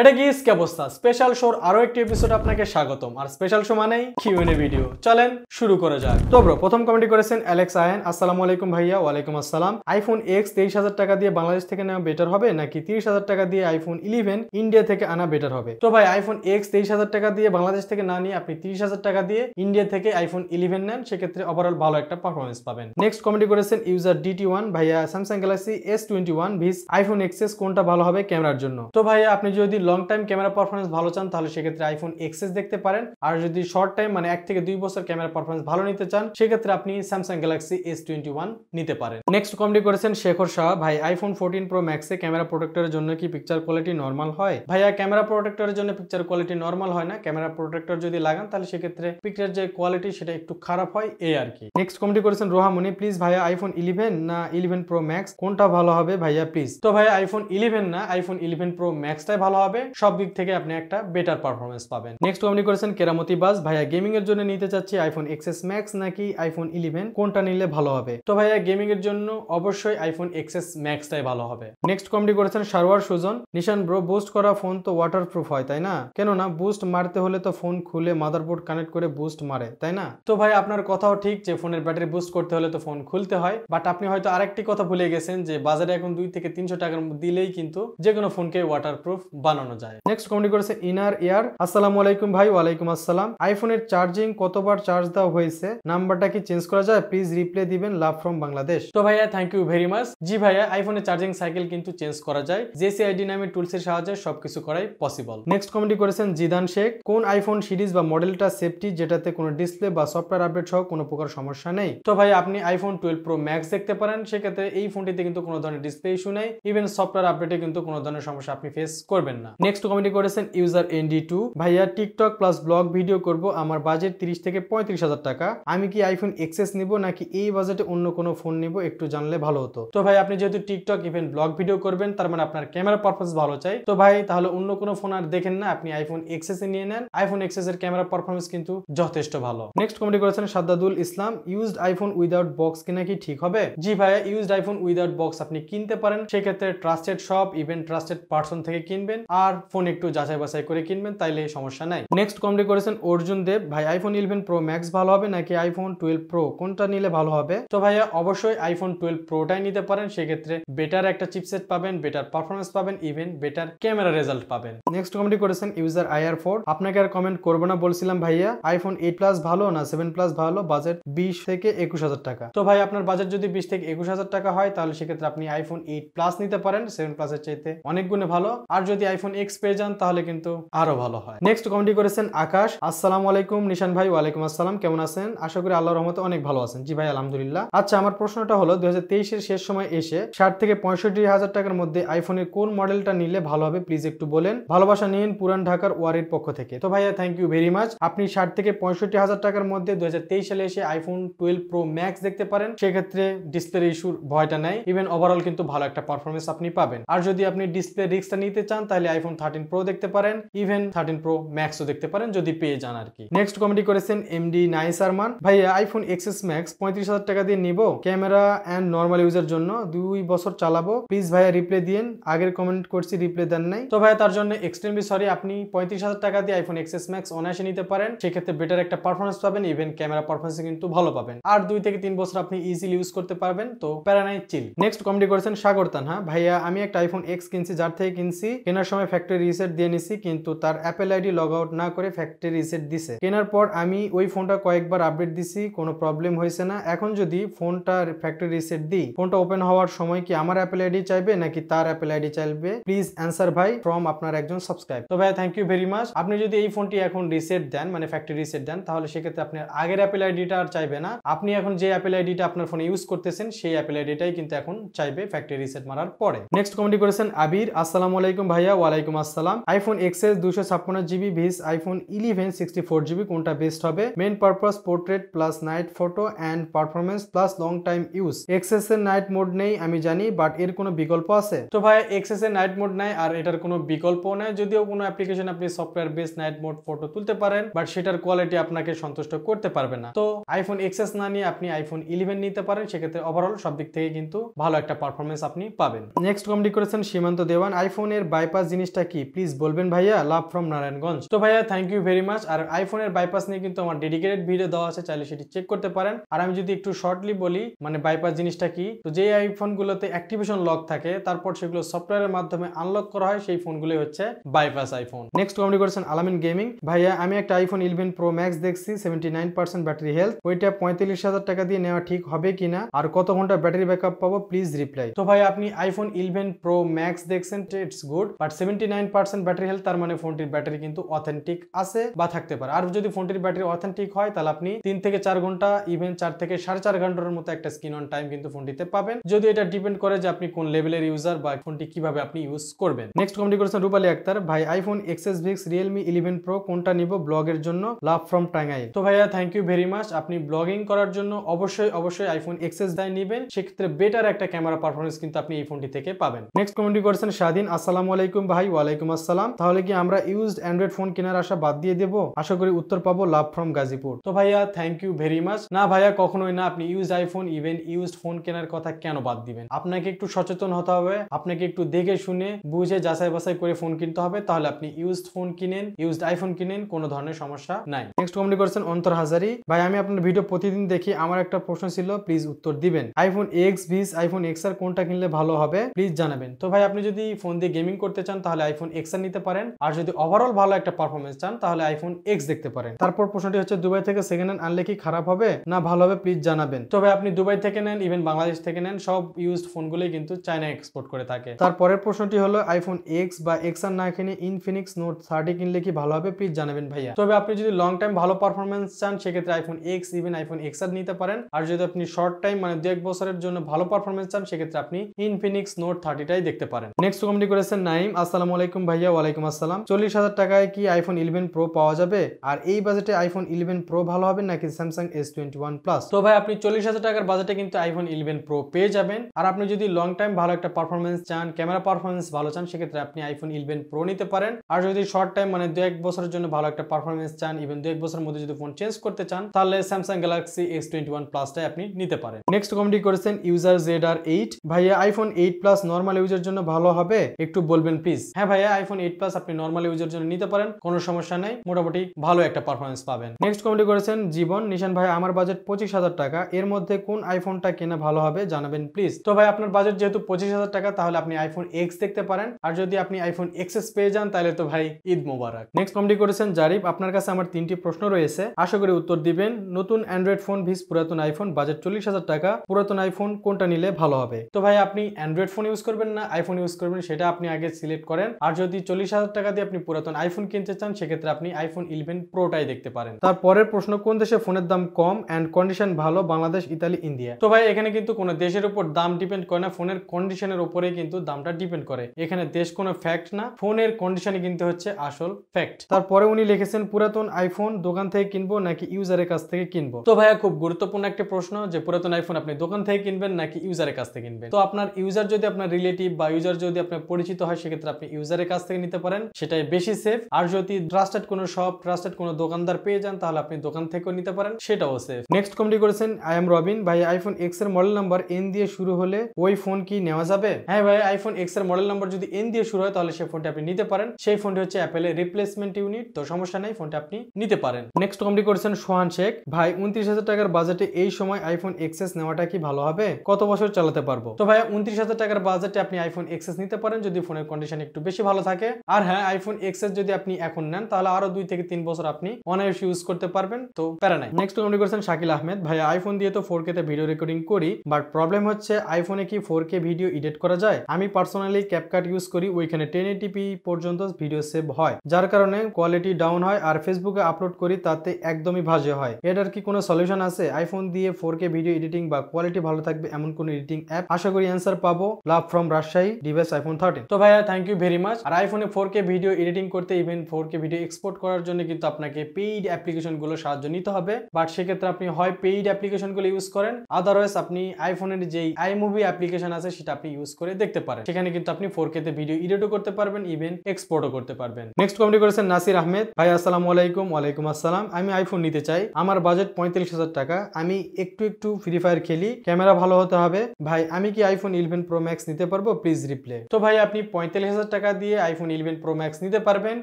এটা কি ইসকে অবস্থা স্পেশাল শোর আরো একটি এপিসোড আপনাকে স্বাগতম আর স্পেশাল শো মানেই কিউএনএ ভিডিও চলেন শুরু করা যাক তো ব্রো প্রথম কমেন্ট করেছেন অ্যালেক্স আয়ন আসসালামু আলাইকুম ভাইয়া ওয়ালাইকুম আসসালাম আইফোন এক্স তেইশ হাজার টাকা দিয়ে বাংলাদেশ থেকে নেওয়া বেটার হবে নাকি তিরিশ হাজার টাকা দিয়ে আইফোন ইলেভেন ইন্ডিয়া থেকে আনা বেটার হবে তো ভাই আইফোন এক্স তেইশ হাজার টাকা দিয়ে বাংলাদেশ থেকে না নিয়ে আপনি তিরিশ হাজার টাকা দিয়ে ইন্ডিয়া থেকে আইফোন ইলেভেন নেন সেক্ষেত্রে ওভারঅল ভালো একটা পারফরমেন্স পাবেন নেক্সট কমেন্ট করেছেন ইউজার ডিটি ওয়ান ভাইয়া Samsung Galaxy S twenty one vs iPhone XS কোনটা ভালো হবে ক্যামেরার জন্য তো ভাইয়া আপনি যদি লং টাইম ক্যামেরা পারফরমেন্স ভালো চান তাহলে সেক্ষেত্রে আইফোন এক্সেস দেখতে পারেন আর যদি শর্ট টাইম মানে এক থেকে দুই বছর ক্যামেরা পারফরমেন্স ভালো নিতে চান সেক্ষেত্রে আপনি Samsung Galaxy S twenty one নিতে পারেন নেক্সট কমেন্ট করেছেন শেখর শাহ ভাই আইফোন ফোরটিন প্রো ম্যাক্সে ক্যামেরা প্রোটেক্টরের জন্য কি পিকচার কোয়ালিটি নর্মাল হয় ভাইয়া ক্যামেরা প্রোটেক্টরের জন্য পিকচার কোয়ালিটি নর্মাল হয় না ক্যামেরা প্রোটেক্টর যদি লাগান তাহলে সেক্ষেত্রে পিকচার যে কোয়ালিটি সেটা একটু খারাপ হয় এই আর কি নেক্সট কমেন্ট করেছেন রোহামনি প্লিজ ভাইয়া আইফোন ইলেভেন না ইলেভেন প্রো ম্যাক্স কোনটা ভালো হবে ভাইয়া প্লিজ তো ভাইয়া আইফোন ইলেভেন না আইফোন ইলেভেন প্রো ম্যাক্সটাই ভালো হবে হবে সব দিক থেকে আপনি একটা বেটার পারফরমেন্স পাবেন নেক্সট আপনি করেছেন কেরামতি বাস ভাইয়া গেমিং এর জন্য নিতে চাচ্ছি আইফোন এক্সএস ম্যাক্স নাকি আইফোন ইলেভেন কোনটা নিলে ভালো হবে তো ভাইয়া গেমিং এর জন্য অবশ্যই আইফোন এক্সএস ম্যাক্সটাই ভালো হবে নেক্সট কমেডি করেছেন সারোয়ার সুজন নিশান ব্রো বুস্ট করা ফোন তো ওয়াটার প্রুফ হয় তাই না কেননা বুস্ট মারতে হলে তো ফোন খুলে মাদারবোর্ড কানেক্ট করে বুস্ট মারে তাই না তো ভাই আপনার কথাও ঠিক যে ফোনের ব্যাটারি বুস্ট করতে হলে তো ফোন খুলতে হয় বাট আপনি হয়তো আরেকটি কথা ভুলে গেছেন যে বাজারে এখন দুই থেকে তিনশো টাকার দিলেই কিন্তু যে কোনো ফোনকে ওয়াটার প্রুফ বানানো বাড়ানো যায় নেক্সট কমেন্ট করেছে ইনার ইয়ার আসসালাম আলাইকুম ভাই ওয়ালাইকুম আসসালাম আইফোনের চার্জিং কতবার চার্জ দেওয়া হয়েছে নাম্বারটা কি চেঞ্জ করা যায় প্লিজ রিপ্লে দিবেন লাভ ফ্রম বাংলাদেশ তো ভাইয়া থ্যাংক ইউ ভেরি মাচ জি ভাইয়া আইফোনের চার্জিং সাইকেল কিন্তু চেঞ্জ করা যায় আইডি নামে টুলসের সাহায্যে সবকিছু করাই পসিবল নেক্সট কমেন্ট করেছেন জিদান শেখ কোন আইফোন সিরিজ বা মডেলটা সেফটি যেটাতে কোনো ডিসপ্লে বা সফটওয়্যার আপডেট সহ কোনো প্রকার সমস্যা নেই তো ভাই আপনি আইফোন টুয়েলভ প্রো ম্যাক্স দেখতে পারেন সেক্ষেত্রে এই ফোনটিতে কিন্তু কোনো ধরনের ডিসপ্লে ইস্যু নেই ইভেন সফটওয়্যার আপডেটে কিন্তু কোনো ধরনের সমস্যা আপনি ফেস করবেন না নেক্সট কমেন্ট করেছেন ইউজার এনডি টু ভাইয়া টিকটক প্লাস ব্লগ ভিডিও করব আমার বাজেট তিরিশ থেকে পঁয়ত্রিশ হাজার টাকা আমি কি আইফোন এক্সেস নিব নাকি এই বাজেটে অন্য কোনো ফোন নিব একটু জানলে ভালো হতো তো ভাই আপনি যেহেতু টিকটক ইভেন ব্লগ ভিডিও করবেন তার মানে আপনার ক্যামেরা পারফরমেন্স ভালো চাই তো ভাই তাহলে অন্য কোনো ফোন আর দেখেন না আপনি আইফোন এক্সেস নিয়ে নেন আইফোন এক্সেস এর ক্যামেরা পারফরমেন্স কিন্তু যথেষ্ট ভালো নেক্সট কমেন্ট করেছেন Saddadul Islam used iPhone without box কিনা কি ঠিক হবে জি ভাইয়া ইউজড আইফোন উইদাউট বক্স আপনি কিনতে পারেন সেক্ষেত্রে trusted shop even trusted person থেকে কিনবেন আর আর ফোন একটু যাচাই বাছাই করে কিনবেন তাইলে সমস্যা নাই নেক্সট কমেন্ট করেছেন অর্জুন দেব ভাই আইফোন ইলেভেন প্রো ম্যাক্স ভালো হবে নাকি আইফোন টুয়েলভ প্রো কোনটা নিলে ভালো হবে তো ভাইয়া অবশ্যই আইফোন টুয়েলভ প্রোটাই নিতে পারেন সেক্ষেত্রে বেটার একটা চিপসেট পাবেন বেটার পারফরমেন্স পাবেন ইভেন বেটার ক্যামেরা রেজাল্ট পাবেন নেক্সট কমেন্ট করেছেন ইউজার আইআর ফোর আপনাকে আর কমেন্ট করবো না বলছিলাম ভাইয়া আইফোন এইট প্লাস ভালো না সেভেন প্লাস ভালো বাজেট বিশ থেকে একুশ হাজার টাকা তো ভাই আপনার বাজেট যদি বিশ থেকে একুশ হাজার টাকা হয় তাহলে সেক্ষেত্রে আপনি আইফোন এইট প্লাস নিতে পারেন সেভেন প্লাসের চাইতে অনেক গুণে ভালো আর যদি আইফোন আইফোন এক্স পেয়ে যান তাহলে কিন্তু আরো ভালো হয় নেক্সট কমেন্টি করেছেন আকাশ আসসালাম আলাইকুম নিশান ভাই ওয়ালাইকুম আসসালাম কেমন আছেন আশা করি আল্লাহ রহমতে অনেক ভালো আছেন জি ভাই আলহামদুলিল্লাহ আচ্ছা আমার প্রশ্নটা হলো দুই এর শেষ সময় এসে ষাট থেকে পঁয়ষট্টি হাজার টাকার মধ্যে আইফোনের কোন মডেলটা নিলে ভালো হবে প্লিজ একটু বলেন ভালোবাসা নিন পুরান ঢাকার ওয়ারের পক্ষ থেকে তো ভাইয়া থ্যাংক ইউ ভেরি মাচ আপনি ষাট থেকে পঁয়ষট্টি হাজার টাকার মধ্যে দু সালে এসে আইফোন টুয়েলভ প্রো ম্যাক্স দেখতে পারেন সেক্ষেত্রে ডিসপ্লের ইস্যুর ভয়টা নাই ইভেন ওভারঅল কিন্তু ভালো একটা পারফরমেন্স আপনি পাবেন আর যদি আপনি ডিসপ্লে রিক্সটা নিতে চান তাহলে আইফোন থার্টিন প্রো দেখতে পারেন ইভেন থার্টিন প্রো ম্যাক্সও দেখতে পারেন যদি পেয়ে যান আর কি নেক্সট কমেন্ট করেছেন এমডি নাই সারমান ভাই আইফোন এক্সএস ম্যাক্স পঁয়ত্রিশ হাজার টাকা দিয়ে নিব ক্যামেরা অ্যান্ড নর্মাল ইউজের জন্য দুই বছর চালাবো প্লিজ ভাইয়া রিপ্লাই দিয়েন আগের কমেন্ট করছি রিপ্লাই দেন নাই তো ভাইয়া তার জন্য এক্সট্রিমলি সরি আপনি পঁয়ত্রিশ হাজার টাকা দিয়ে আইফোন এক্সএস ম্যাক্স অনায়াসে নিতে পারেন সেক্ষেত্রে বেটার একটা পারফরমেন্স পাবেন ইভেন ক্যামেরা পারফরমেন্স কিন্তু ভালো পাবেন আর দুই থেকে তিন বছর আপনি ইজিলি ইউজ করতে পারবেন তো প্যারা নাই চিল নেক্সট কমেন্ট করেছেন সাগর তানহা ভাইয়া আমি একটা আইফোন এক্স কিনছি যার থেকে কিনছি কেনার সময় আমি ফ্যাক্টরি রিসেট দিয়ে নিছি কিন্তু তার অ্যাপেল আইডি লগ আউট না করে ফ্যাক্টরি রিসেট দিছে কেনার পর আমি ওই ফোনটা কয়েকবার আপডেট দিছি কোনো প্রবলেম হয়েছে না এখন যদি ফোনটা ফ্যাক্টরি রিসেট দিই ফোনটা ওপেন হওয়ার সময় কি আমার অ্যাপেল আইডি চাইবে নাকি তার অ্যাপেল আইডি চাইবে প্লিজ অ্যান্সার ভাই ফ্রম আপনার একজন সাবস্ক্রাইব তো ভাই থ্যাংক ইউ ভেরি মাচ আপনি যদি এই ফোনটি এখন রিসেট দেন মানে ফ্যাক্টরি রিসেট দেন তাহলে সেক্ষেত্রে আপনার আগের অ্যাপেল আইডিটা আর চাইবে না আপনি এখন যে অ্যাপেল আইডিটা আপনার ফোনে ইউজ করতেছেন সেই অ্যাপেল আইডিটাই কিন্তু এখন চাইবে ফ্যাক্টরি রিসেট মারার পরে নেক্সট কমেন্ট করেছেন আবির আসসালামু আলাইকুম ভাইয়া ওয়ালাই ওয়ালাইকুম আসসালাম আইফোন এক্সএস দুশো ছাপ্পান্ন GB vs iPhone eleven sixty four GB কোনটা বেস্ট হবে main purpose portrait plus night photo and performance plus long time use XS এর নাইট মোড নেই আমি জানি বাট এর কোনো বিকল্প আছে তো ভাই এক্সএস এর নাইট মোড নাই আর এটার কোনো বিকল্প নেই যদিও কোনো অ্যাপ্লিকেশন আপনি software base night mode photo তুলতে পারেন বাট সেটার কোয়ালিটি আপনাকে সন্তুষ্ট করতে পারবে না তো আইফোন এক্সএস না নিয়ে আপনি আইফোন ইলেভেন নিতে পারেন সেক্ষেত্রে ওভারঅল সব দিক থেকে কিন্তু ভালো একটা পারফরমেন্স আপনি পাবেন নেক্সট কমেন্ট করেছেন সীমান্ত দেওয়ান আইফোনের বাইপাস জিনিস জিনিসটা কি প্লিজ বলবেন ভাইয়া লাভ ফ্রম নারায়ণগঞ্জ তো ভাইয়া থ্যাংক ইউ ভেরি মাছ আর আইফোনের বাইপাস নিয়ে কিন্তু আমার ডেডিকেটেড ভিডিও দেওয়া আছে চাইলে সেটি চেক করতে পারেন আর আমি যদি একটু শর্টলি বলি মানে বাইপাস জিনিসটা কি তো যে আইফোনগুলোতে অ্যাক্টিভেশন লক থাকে তারপর সেগুলো সফটওয়্যারের মাধ্যমে আনলক করা হয় সেই ফোনগুলোই হচ্ছে বাইপাস আইফোন নেক্সট কমেন্ট করেছেন আলামিন গেমিং ভাইয়া আমি একটা আইফোন ইলেভেন প্রো ম্যাক্স দেখছি seventy nine percent battery health ওইটা পঁয়ত্রিশ হাজার টাকা দিয়ে নেওয়া ঠিক হবে কিনা আর কত ঘন্টা ব্যাটারি ব্যাকআপ পাবো প্লিজ রিপ্লাই তো ভাই আপনি আইফোন ইলেভেন প্রো ম্যাক্স দেখছেন it's good but seven 99% battery health তার মানে ফোনটির ব্যাটারি কিন্তু অথেন্টিক আছে বা থাকতে পারে আর যদি ফোনটির ব্যাটারি অথেন্টিক হয় তাহলে আপনি তিন থেকে চার ঘন্টা ইভেন চার থেকে সাড়ে চার ঘন্টার মতো একটা স্ক্রিন অন টাইম কিন্তু ফোনটিতে পাবেন যদি এটা ডিপেন্ড করে যে আপনি কোন লেভেলের ইউজার বা ফোনটি কিভাবে আপনি ইউজ করবেন নেক্সট কমেন্ট করেছেন রূপালী আক্তার ভাই iPhone XS vs Realme eleven pro কোনটা নিব ব্লগের জন্য লাভ ফ্রম টাঙ্গাই তো ভাইয়া থ্যাংক ইউ ভেরি মাচ আপনি ব্লগিং করার জন্য অবশ্যই অবশ্যই আইফোন এক্সএস দায় নেবেন সেক্ষেত্রে বেটার একটা ক্যামেরা পারফরমেন্স কিন্তু আপনি এই ফোনটি থেকে পাবেন নেক্সট কমেন্ট করেছেন স্বাধীন আসসালামু আলাইকুম ভাই ওয়ালাইকুম আসসালাম তাহলে কি আমরা ইউজড অ্যান্ড্রয়েড ফোন কেনার আশা বাদ দিয়ে দেব আশা করি উত্তর পাবো লাভ ফ্রম গাজীপুর তো ভাইয়া থ্যাংক ইউ ভেরি মাচ না ভাইয়া কখনোই না আপনি use iPhone even use phone কেনার কথা কেন বাদ দিবেন আপনাকে একটু সচেতন হতে হবে আপনাকে একটু দেখে শুনে বুঝে যাচাই বাছাই করে ফোন কিনতে হবে তাহলে আপনি ইউজ ফোন কিনেন ইউজড আইফোন কিনেন কোনো ধরনের সমস্যা নাই নেক্সট কমেন্ট করছেন অন্তর হাজারি ভাই আমি আপনার ভিডিও প্রতিদিন দেখি আমার একটা প্রশ্ন ছিল প্লিজ উত্তর দিবেন iPhone X vs iPhone X R কোনটা কিনলে ভালো হবে প্লিজ জানাবেন তো ভাই আপনি যদি ফোন দিয়ে গেমিং করতে চান তাহলে তাহলে আইফোন এক্স এর নিতে পারেন আর যদি ওভারঅল ভালো একটা পারফরমেন্স চান তাহলে আইফোন এক্স দেখতে পারেন তারপর প্রশ্নটি হচ্ছে দুবাই থেকে সেকেন্ড হ্যান্ড আনলে কি খারাপ হবে না ভালো হবে প্লিজ জানাবেন তবে আপনি দুবাই থেকে নেন ইভেন বাংলাদেশ থেকে নেন সব ইউজড ফোনগুলোই কিন্তু চায়না এক্সপোর্ট করে থাকে তারপরের প্রশ্নটি হলো আইফোন এক্স বা এক্স আর না কিনে ইনফিনিক্স নোট থার্টি কিনলে কি ভালো হবে প্লিজ জানাবেন ভাইয়া তবে আপনি যদি লং টাইম ভালো পারফরমেন্স চান সেক্ষেত্রে iPhone X even iPhone X R নিতে পারেন আর যদি আপনি শর্ট টাইম মানে দু এক বছরের জন্য ভালো পারফরমেন্স চান সেক্ষেত্রে আপনি ইনফিনিক্স নোট থার্টিটাই দেখতে পারেন নেক্সট কমেন্ট করেছেন নাইম আসসালাম আসসালামু আলাইকুম ভাইয়া ওয়ালাইকুম আসসালাম চল্লিশ হাজার টাকায় কি আইফোন ইলেভেন প্রো পাওয়া যাবে আর এই বাজেটে আইফোন ইলেভেন প্রো ভালো হবে নাকি Samsung S twenty one plus তো ভাই আপনি চল্লিশ হাজার টাকার বাজেটে কিন্তু আইফোন ইলেভেন প্রো পেয়ে যাবেন আর আপনি যদি লং টাইম ভালো একটা পারফরমেন্স চান ক্যামেরা পারফরমেন্স ভালো চান সেক্ষেত্রে আপনি আইফোন ইলেভেন প্রো নিতে পারেন আর যদি শর্ট টাইম মানে দু এক বছরের জন্য ভালো একটা পারফরমেন্স চান ইভেন দু এক বছরের মধ্যে যদি ফোন চেঞ্জ করতে চান তাহলে Samsung Galaxy S twenty one প্লাসটাই আপনি নিতে পারেন নেক্সট কমেন্টি করেছেন ইউজার জেড আর এইট ভাইয়া আইফোন এইট প্লাস নর্মাল ইউজের জন্য ভালো হবে একটু বলবেন প্লিজ হ্যাঁ ভাইয়া আইফোন এইট প্লাস আপনি নর্মাল ইউজের জন্য নিতে পারেন কোনো সমস্যা নেই মোটামুটি ভালো একটা পারফরমেন্স পাবেন নেক্সট কমেন্ট করেছেন জীবন নিশান ভাই আমার বাজেট পঁচিশ হাজার টাকা এর মধ্যে কোন আইফোনটা কেনা ভালো হবে জানাবেন প্লিজ তো ভাই আপনার বাজেট যেহেতু পঁচিশ হাজার টাকা তাহলে আপনি আইফোন এক্স দেখতে পারেন আর যদি আপনি আইফোন এক্সএস পেয়ে যান তাহলে তো ভাই ঈদ মোবারক নেক্সট কমেন্ট করেছেন জারিফ আপনার কাছে আমার তিনটি প্রশ্ন রয়েছে আশা করি উত্তর দিবেন নতুন অ্যান্ড্রয়েড ফোন ভিস পুরাতন আইফোন বাজেট চল্লিশ হাজার টাকা পুরাতন আইফোন কোনটা নিলে ভালো হবে তো ভাই আপনি অ্যান্ড্রয়েড ফোন ইউজ করবেন না আইফোন ইউজ করবেন সেটা আপনি আগে সিলেক্ট করেন করেন আর যদি চল্লিশ হাজার টাকা দিয়ে আপনি পুরাতন আইফোন কিনতে চান সেক্ষেত্রে আপনি আইফোন ইলেভেন প্রোটাই দেখতে পারেন তারপরের প্রশ্ন কোন দেশে ফোনের দাম কম অ্যান্ড কন্ডিশন ভালো বাংলাদেশ ইতালি ইন্ডিয়া তো ভাই এখানে কিন্তু কোন দেশের উপর দাম ডিপেন্ড করে না ফোনের কন্ডিশনের উপরে কিন্তু দামটা ডিপেন্ড করে এখানে দেশ কোনো ফ্যাক্ট না ফোনের কন্ডিশনে কিন্তু হচ্ছে আসল ফ্যাক্ট তারপরে উনি লিখেছেন পুরাতন আইফোন দোকান থেকে কিনবো নাকি ইউজারের কাছ থেকে কিনবো তো ভাইয়া খুব গুরুত্বপূর্ণ একটা প্রশ্ন যে পুরাতন আইফোন আপনি দোকান থেকে কিনবেন নাকি ইউজারের কাছ থেকে কিনবেন তো আপনার ইউজার যদি আপনার রিলেটিভ বা ইউজার যদি আপনার পরিচিত হয় সেক্ষেত্রে আপনি আপনি ইউজারের কাছ থেকে নিতে পারেন সেটাই বেশি সেফ আর যদি ট্রাস্টেড কোনো শপ ট্রাস্টেড কোনো দোকানদার পেয়ে যান তাহলে আপনি দোকান থেকেও নিতে পারেন সেটাও সেফ নেক্সট কমেন্ট করেছেন আই এম রবিন ভাই আইফোন এক্স এর মডেল নাম্বার এন দিয়ে শুরু হলে ওই ফোন কি নেওয়া যাবে হ্যাঁ ভাই আইফোন এক্স এর মডেল নাম্বার যদি এন দিয়ে শুরু হয় তাহলে সেই ফোনটি আপনি নিতে পারেন সেই ফোনটি হচ্ছে অ্যাপেলের রিপ্লেসমেন্ট ইউনিট তো সমস্যা নাই ফোনটা আপনি নিতে পারেন নেক্সট কমেন্ট করেছেন সোহান শেখ ভাই উনত্রিশ হাজার টাকার বাজেটে এই সময় আইফোন এক্সেস নেওয়াটা কি ভালো হবে কত বছর চালাতে পারবো তো ভাই উনত্রিশ হাজার টাকার বাজেটে আপনি আইফোন এক্সেস নিতে পারেন যদি ফোনের কন্ডিশন একটু একটু বেশি ভালো থাকে আর হ্যাঁ আইফোন এক্স এস যদি আপনি এখন নেন তাহলে আরো দুই থেকে তিন বছর আপনি অনায়াস ইউজ করতে পারবেন তো প্যারা নাই নেক্সট মনে করছেন শাকিল আহমেদ ভাই আইফোন দিয়ে তো ফোর কে তে ভিডিও রেকর্ডিং করি বাট প্রবলেম হচ্ছে আইফোনে কি ফোর কে ভিডিও এডিট করা যায় আমি পার্সোনালি ক্যাপকাট ইউজ করি ওইখানে টেন এটিপি পর্যন্ত ভিডিও সেভ হয় যার কারণে কোয়ালিটি ডাউন হয় আর ফেসবুকে আপলোড করি তাতে একদমই ভাজে হয় এটার কি কোনো সলিউশন আছে আইফোন দিয়ে ফোর কে ভিডিও এডিটিং বা কোয়ালিটি ভালো থাকবে এমন কোন এডিটিং অ্যাপ আশা করি অ্যান্সার পাবো love from Rajshahi device iPhone thirteen তো ভাইয়া থ্যাংক ইউ ভেরি মাছ আর আইফোনে ফোর কে ভিডিও এডিটিং করতে even four K video export করার জন্য কিন্তু আপনাকে পেইড অ্যাপ্লিকেশনগুলো সাহায্য নিতে হবে বাট সেক্ষেত্রে আপনি হয় পেইড অ্যাপ্লিকেশনগুলো ইউজ করেন আদারওয়াইজ আপনি আইফোনের যেই মুভি অ্যাপ্লিকেশন আছে সেটা আপনি ইউজ করে দেখতে পারেন সেখানে কিন্তু আপনি ফোর কে তে ভিডিও এডিটও করতে পারবেন ইভেন এক্সপোর্টও করতে পারবেন নেক্সট কমেন্ট করেছেন নাসির আহমেদ ভাই আসসালামু আলাইকুম ওয়ালাইকুম আসসালাম আমি আইফোন নিতে চাই আমার বাজেট পঁয়ত্রিশ হাজার টাকা আমি একটু একটু ফ্রি ফায়ার খেলি ক্যামেরা ভালো হতে হবে ভাই আমি কি আইফোন ইলেভেন প্রো ম্যাক্স নিতে পারবো প্লিজ রিপ্লে তো ভাই আপনি পঁয়তাল্লিশ হাজার টাকা দিয়ে আইফোন ইলেভেন প্রো ম্যাক্স নিতে পারবেন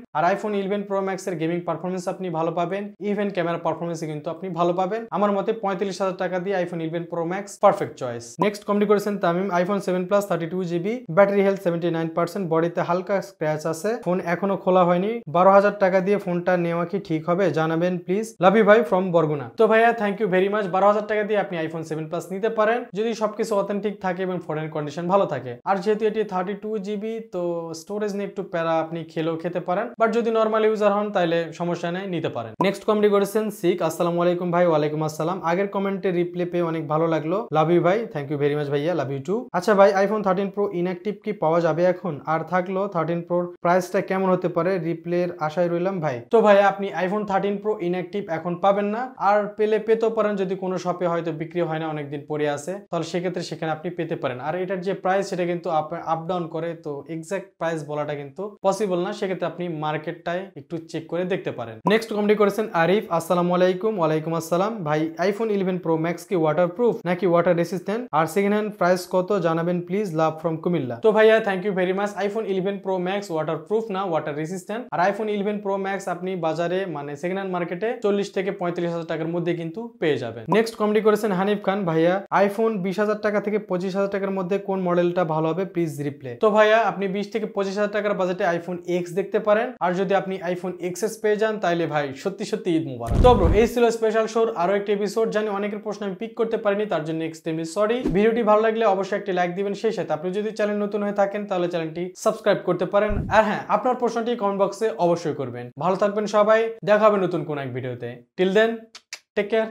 আর আইফোন ইলেভেন প্রো ম্যাক্স এর গেমিং পারফরমেন্স আপনি ভালো পাবেন ইভেন ক্যামেরা পারফরমেন্স কিন্তু আপনি ভালো পাবেন আমার মতে পঁয়ত্রিশ হাজার টাকা দিয়ে iPhone eleven pro max perfect choice next comment করেছেন Tamim iPhone seven plus thirty two GB battery health seventy nine percent বডিতে হালকা স্ক্র্যাচ আছে ফোন এখনো খোলা হয়নি বারো হাজার টাকা দিয়ে ফোনটা নেওয়া কি ঠিক হবে জানাবেন প্লিজ লাভি ভাই ফ্রম বরগুনা তো ভাইয়া থ্যাংক ইউ ভেরি মাচ বারো হাজার টাকা দিয়ে আপনি আইফোন সেভেন প্লাস নিতে পারেন যদি সবকিছু অথেন্টিক থাকে এবং ফোনের কন্ডিশন ভালো থাকে আর যেহেতু এটি থার্টি টু জিবি তো স্টোরেজ নিয়ে একটু প্যারা আপনি খেলেও খেতে পারেন বাট যদি নর্মাল ইউজার হন তাহলে সমস্যা নেই নিতে পারেন নেক্সট কমেন্ট করেছেন শিখ আসসালাম আলাইকুম ভাই ওয়ালাইকুম আসসালাম আগের কমেন্টে রিপ্লে পেয়ে অনেক ভালো লাগলো লাভ ইউ ভাই থ্যাংক ইউ ভেরি মাচ ভাইয়া লাভ ইউ টু আচ্ছা ভাই আইফোন থার্টিন প্রো ইনঅ্যাক্টিভ কি পাওয়া যাবে এখন আর থাকলো থার্টিন প্রোর প্রাইসটা কেমন হতে পারে রিপ্লের আশায় রইলাম ভাই তো ভাই আপনি আইফোন থার্টিন প্রো ইনঅ্যাক্টিভ এখন পাবেন না আর পেলে পেতেও পারেন যদি কোনো শপে হয়তো বিক্রি হয় না অনেকদিন পরে আছে তাহলে সেক্ষেত্রে সেখানে আপনি পেতে পারেন আর এটার যে প্রাইস সেটা কিন্তু আপ ডাউন করে তো এক্সাক্ট প্রাইস বলাটা কিন্তু পসিবল না সেক্ষেত্রে আপনি মার্কেটটায় একটু চেক করে দেখতে পারেন নেক্সট কমেন্ট করেছেন আরিফ আসসালাম আলাইকুম ওয়ালাইকুম আসসালাম ভাই আইফোন ইলেভেন প্রো ম্যাক্স কি ওয়াটার প্রুফ নাকি ওয়াটার রেসিস্ট্যান্ট আর সেকেন্ড হ্যান্ড প্রাইস কত জানাবেন প্লিজ লাভ ফ্রম কুমিল্লা তো ভাইয়া thank you very much iPhone eleven pro max waterproof না ওয়াটার রেসিস্ট্যান্ট আর আইফোন ইলেভেন প্রো ম্যাক্স আপনি বাজারে মানে সেকেন্ড হ্যান্ড মার্কেটে চল্লিশ থেকে পঁয়ত্রিশ হাজার টাকার মধ্যে কিন্তু পেয়ে যাবেন নেক্সট কমেন্ট করেছেন হানিফ খান ভাইয়া আইফোন বিশ হাজার টাকা থেকে পঁচিশ হাজার টাকার মধ্যে কোন মডেলটা ভালো হবে প্লিজ রিপ্লে তো ভাইয়া আপনি বিশ থেকে পঁচিশ হাজার টাকার বাজেটে আইফোন এক্স দেখতে পারেন আর যদি আপনি আইফোন এস পেয়ে যান তাহলে ভাই সত্যি সত্যি ঈদ মুবারক তো ব্রো এই ছিল স্পেশাল শোর আরও একটি এপিসোড জানি অনেকের প্রশ্ন আমি পিক করতে পারিনি তার জন্য এক্সট্রিমলি সরি ভিডিওটি ভালো লাগলে অবশ্যই একটি লাইক দিবেন সেই সাথে আপনি যদি চ্যানেল নতুন হয়ে থাকেন তাহলে চ্যানেলটি সাবস্ক্রাইব করতে পারেন আর হ্যাঁ আপনার প্রশ্নটি কমেন্ট বক্সে অবশ্যই করবেন ভালো থাকবেন সবাই দেখা হবে নতুন কোন এক ভিডিওতে টিল দেন টেক কেয়ার